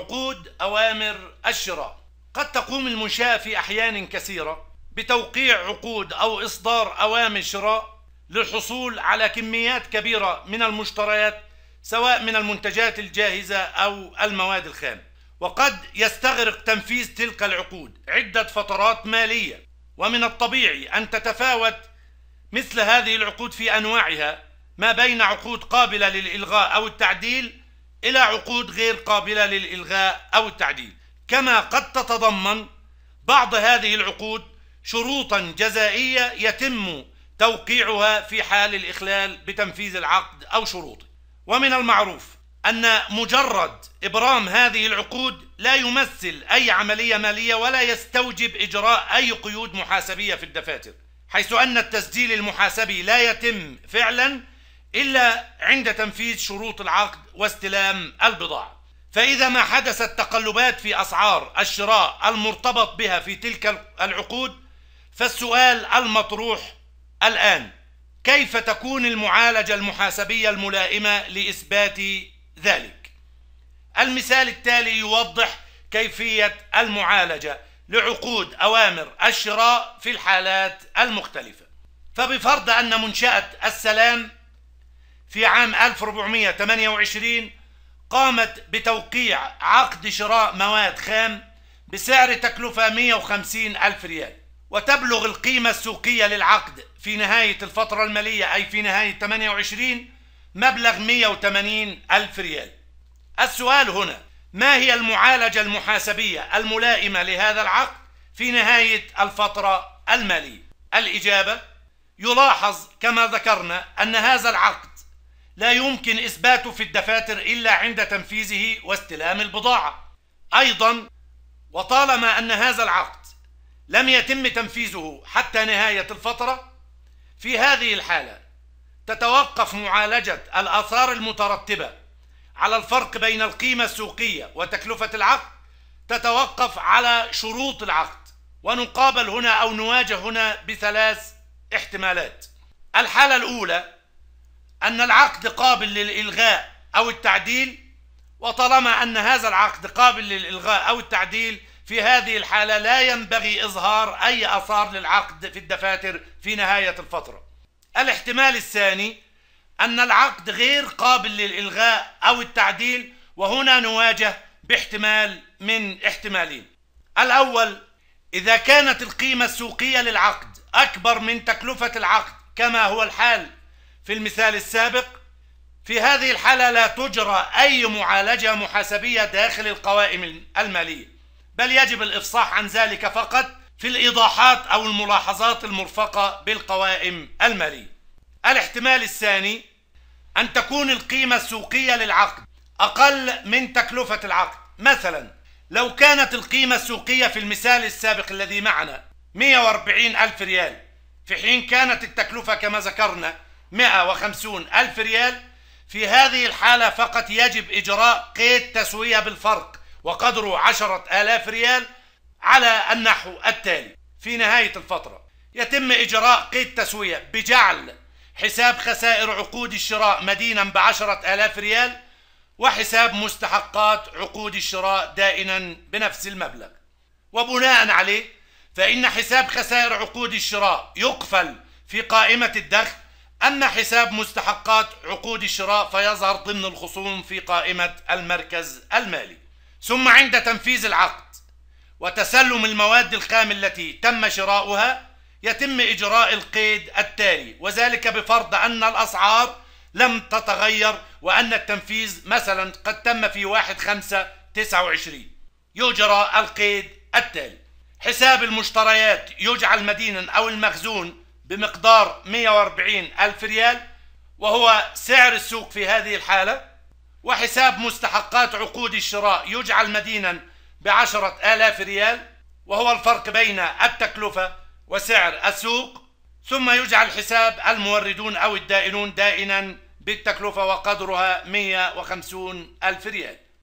عقود أوامر الشراء قد تقوم المنشأة في أحيان كثيرة بتوقيع عقود أو إصدار أوامر شراء للحصول على كميات كبيرة من المشتريات سواء من المنتجات الجاهزة أو المواد الخام وقد يستغرق تنفيذ تلك العقود عدة فترات مالية ومن الطبيعي أن تتفاوت مثل هذه العقود في أنواعها ما بين عقود قابلة للإلغاء أو التعديل إلى عقود غير قابلة للإلغاء أو التعديل كما قد تتضمن بعض هذه العقود شروطا جزائية يتم توقيعها في حال الإخلال بتنفيذ العقد أو شروطه ومن المعروف أن مجرد إبرام هذه العقود لا يمثل أي عملية مالية ولا يستوجب إجراء أي قيود محاسبية في الدفاتر حيث أن التسجيل المحاسبي لا يتم فعلا إلا عند تنفيذ شروط العقد واستلام البضاعة فإذا ما حدثت تقلبات في أسعار الشراء المرتبط بها في تلك العقود فالسؤال المطروح الآن كيف تكون المعالجة المحاسبية الملائمة لإثبات ذلك المثال التالي يوضح كيفية المعالجة لعقود أوامر الشراء في الحالات المختلفة فبفرض أن منشأة السلام في عام 1428 قامت بتوقيع عقد شراء مواد خام بسعر تكلفة 150 ألف ريال وتبلغ القيمة السوقية للعقد في نهاية الفترة المالية أي في نهاية 28 مبلغ 180 ألف ريال السؤال هنا ما هي المعالجة المحاسبية الملائمة لهذا العقد في نهاية الفترة المالية؟ الإجابة يلاحظ كما ذكرنا أن هذا العقد لا يمكن إثباته في الدفاتر إلا عند تنفيذه واستلام البضاعة أيضا وطالما أن هذا العقد لم يتم تنفيذه حتى نهاية الفترة في هذه الحالة تتوقف معالجة الآثار المترتبة على الفرق بين القيمة السوقية وتكلفة العقد تتوقف على شروط العقد ونقابل هنا أو نواجه هنا بثلاث احتمالات الحالة الأولى أن العقد قابل للإلغاء أو التعديل وطالما أن هذا العقد قابل للإلغاء أو التعديل في هذه الحالة لا ينبغي إظهار أي أثار للعقد في الدفاتر في نهاية الفترة الاحتمال الثاني أن العقد غير قابل للإلغاء أو التعديل وهنا نواجه باحتمال من احتمالين الأول إذا كانت القيمة السوقية للعقد أكبر من تكلفة العقد كما هو الحال في المثال السابق في هذه الحالة لا تجرى أي معالجة محاسبية داخل القوائم المالية بل يجب الإفصاح عن ذلك فقط في الإيضاحات أو الملاحظات المرفقة بالقوائم المالية الاحتمال الثاني أن تكون القيمة السوقية للعقد أقل من تكلفة العقد مثلا لو كانت القيمة السوقية في المثال السابق الذي معنا 140 ألف ريال في حين كانت التكلفة كما ذكرنا 150 ألف ريال في هذه الحالة فقط يجب إجراء قيد تسوية بالفرق وقدره آلاف ريال على النحو التالي في نهاية الفترة يتم إجراء قيد تسوية بجعل حساب خسائر عقود الشراء مدينا بعشرة آلاف ريال وحساب مستحقات عقود الشراء دائنا بنفس المبلغ وبناء عليه فإن حساب خسائر عقود الشراء يقفل في قائمة الدخل أما حساب مستحقات عقود الشراء فيظهر ضمن الخصوم في قائمة المركز المالي ثم عند تنفيذ العقد وتسلم المواد الخام التي تم شراؤها يتم إجراء القيد التالي وذلك بفرض أن الأسعار لم تتغير وأن التنفيذ مثلا قد تم في 1 5 29 يجرى القيد التالي حساب المشتريات يجعل مدينا أو المخزون بمقدار 140 ألف ريال وهو سعر السوق في هذه الحالة وحساب مستحقات عقود الشراء يجعل مدينا بعشرة آلاف ريال وهو الفرق بين التكلفة وسعر السوق ثم يجعل حساب الموردون أو الدائنون دائنا بالتكلفة وقدرها 150 ألف ريال